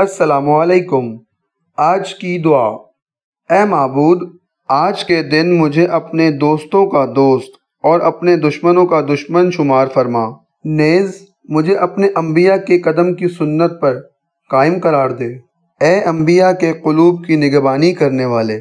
असलकुम आज की दुआ ए मबूद आज के दिन मुझे अपने दोस्तों का दोस्त और अपने दुश्मनों का दुश्मन शुमार फरमा नेज़ मुझे अपने अम्बिया के कदम की सुन्नत पर कायम करार दे ए अम्बिया के कलूब की निगबानी करने वाले